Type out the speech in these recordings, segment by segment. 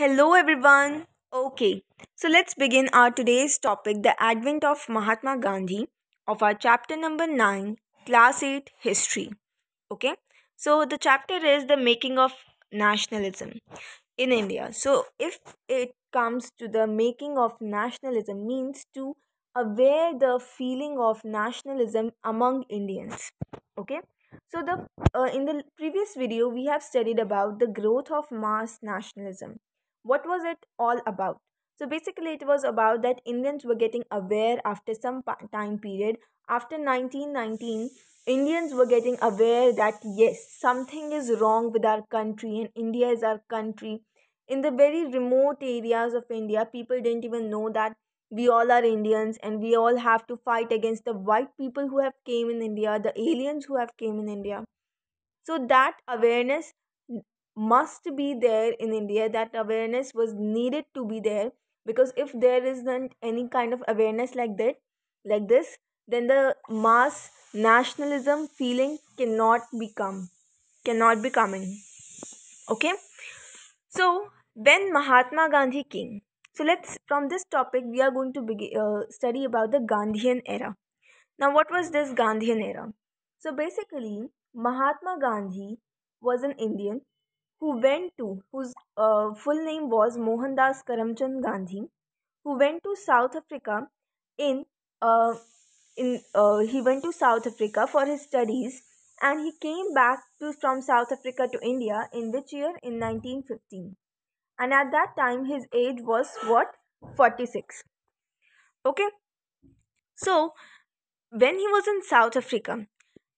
Hello everyone. Okay, so let's begin our today's topic the advent of Mahatma Gandhi of our chapter number 9, class 8 history. Okay, so the chapter is the making of nationalism in India. So, if it comes to the making of nationalism, means to aware the feeling of nationalism among Indians. Okay. So the uh, in the previous video we have studied about the growth of mass nationalism what was it all about? So basically, it was about that Indians were getting aware after some time period. After 1919, Indians were getting aware that yes, something is wrong with our country and India is our country. In the very remote areas of India, people didn't even know that we all are Indians and we all have to fight against the white people who have came in India, the aliens who have came in India. So that awareness must be there in India, that awareness was needed to be there because if there isn't any kind of awareness like that, like this, then the mass nationalism feeling cannot become, cannot be coming. Okay, so when Mahatma Gandhi came, so let's from this topic we are going to begin, uh, study about the Gandhian era. Now, what was this Gandhian era? So basically, Mahatma Gandhi was an Indian who went to, whose uh, full name was Mohandas Karamchand Gandhi, who went to South Africa in, uh, in uh, he went to South Africa for his studies and he came back to, from South Africa to India in which year? In 1915. And at that time his age was what? 46. Okay. So, when he was in South Africa,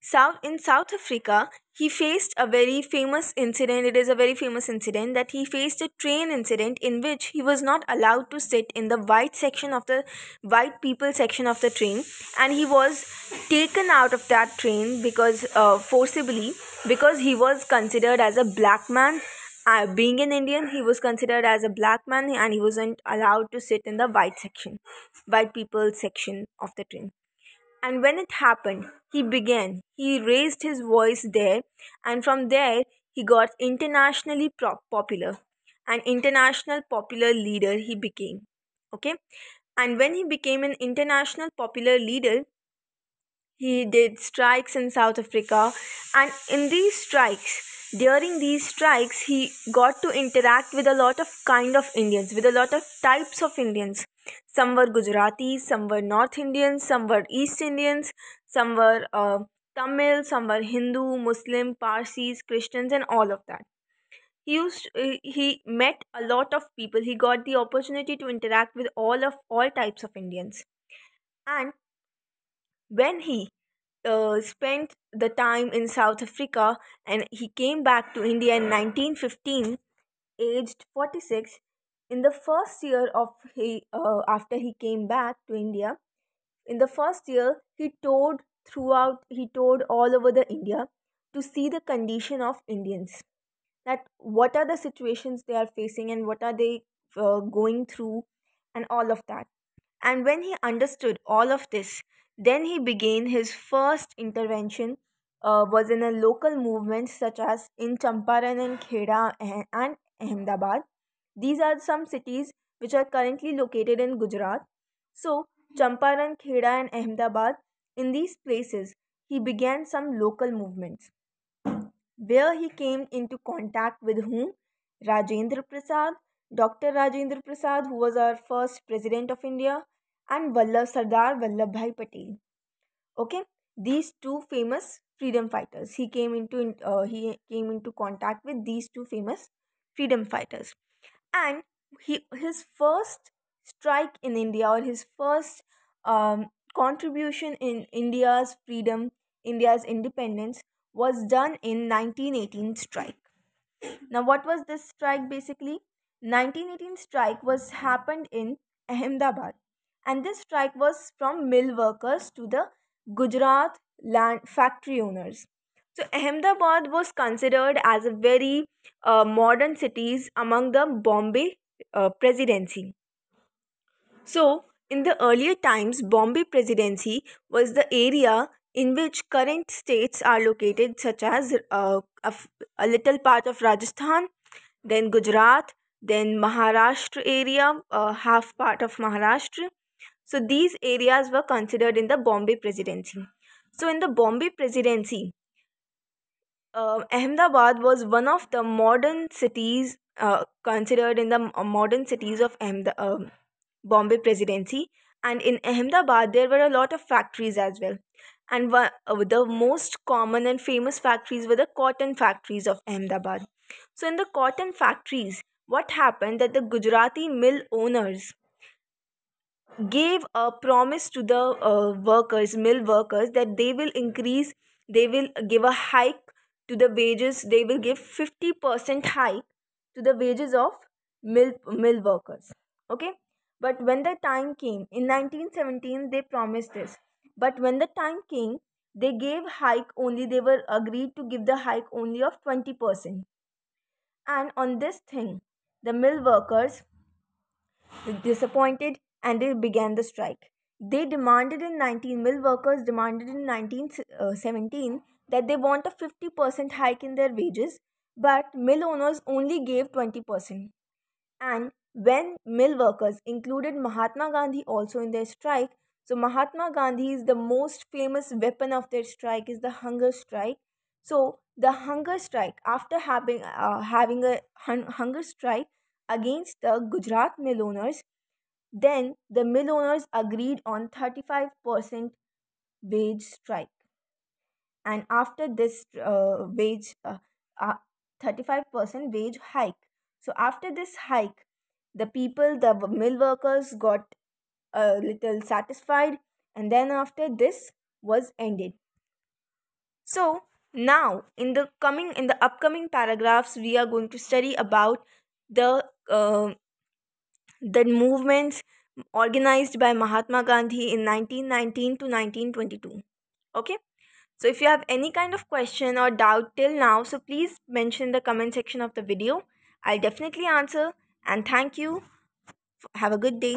South in South Africa, he faced a very famous incident. It is a very famous incident that he faced a train incident in which he was not allowed to sit in the white section of the white people section of the train, and he was taken out of that train because uh, forcibly because he was considered as a black man. Uh, being an Indian, he was considered as a black man, and he wasn't allowed to sit in the white section, white people section of the train. And when it happened, he began. He raised his voice there, and from there, he got internationally popular. An international popular leader he became. Okay? And when he became an international popular leader, he did strikes in South Africa. And in these strikes, during these strikes, he got to interact with a lot of kind of Indians, with a lot of types of Indians some were Gujaratis, some were North Indians, some were East Indians, some were uh, Tamil, some were Hindu, Muslim, Parsis, Christians, and all of that. He used uh, he met a lot of people. He got the opportunity to interact with all of all types of Indians, and when he uh, spent the time in South Africa and he came back to India in 1915, aged 46 in the first year of he uh, after he came back to india in the first year he toured throughout he toured all over the india to see the condition of indians that what are the situations they are facing and what are they uh, going through and all of that and when he understood all of this then he began his first intervention uh, was in a local movement such as in champaran and kheda and ahmedabad these are some cities which are currently located in Gujarat. So, Champaran, Kheda and Ahmedabad, in these places, he began some local movements. Where he came into contact with whom? Rajendra Prasad, Dr. Rajendra Prasad, who was our first president of India, and Vallabh Sardar Vallabhbhai Patel. Okay, these two famous freedom fighters. He came into uh, he came into contact with these two famous freedom fighters and he, his first strike in India or his first um, contribution in India's freedom, India's independence was done in 1918 strike. Now what was this strike basically? 1918 strike was happened in Ahmedabad and this strike was from mill workers to the Gujarat land factory owners. So Ahmedabad was considered as a very uh, modern cities among the Bombay uh, presidency. So in the earlier times, Bombay presidency was the area in which current states are located such as uh, a, little part of Rajasthan, then Gujarat, then Maharashtra area, uh, half part of Maharashtra. So these areas were considered in the Bombay presidency. So in the Bombay presidency, uh, Ahmedabad was one of the modern cities uh, considered in the uh, modern cities of Ahmed- uh, um, Bombay Presidency. And in Ahmedabad, there were a lot of factories as well. And one, uh, the most common and famous factories were the cotton factories of Ahmedabad. So, in the cotton factories, what happened that the Gujarati mill owners gave a promise to the uh, workers, mill workers, that they will increase, they will give a hike to the wages they will give 50% hike to the wages of mill mill workers okay but when the time came in 1917 they promised this but when the time came they gave hike only they were agreed to give the hike only of 20% and on this thing the mill workers disappointed and they began the strike they demanded in 19 mill workers demanded in 1917 that they want a 50% hike in their wages, but mill owners only gave 20%. And when mill workers included Mahatma Gandhi also in their strike, so Mahatma Gandhi is the most famous weapon of their strike is the hunger strike. So the hunger strike after having uh, having a hun hunger strike against the Gujarat mill owners, then the mill owners agreed on 35% wage strike and after this uh, wage uh, uh, 35% wage hike so after this hike the people the mill workers got a little satisfied and then after this was ended so now in the coming in the upcoming paragraphs we are going to study about the uh, the movements organized by mahatma gandhi in 1919 to 1922 okay so if you have any kind of question or doubt till now, so please mention in the comment section of the video. I'll definitely answer and thank you. Have a good day.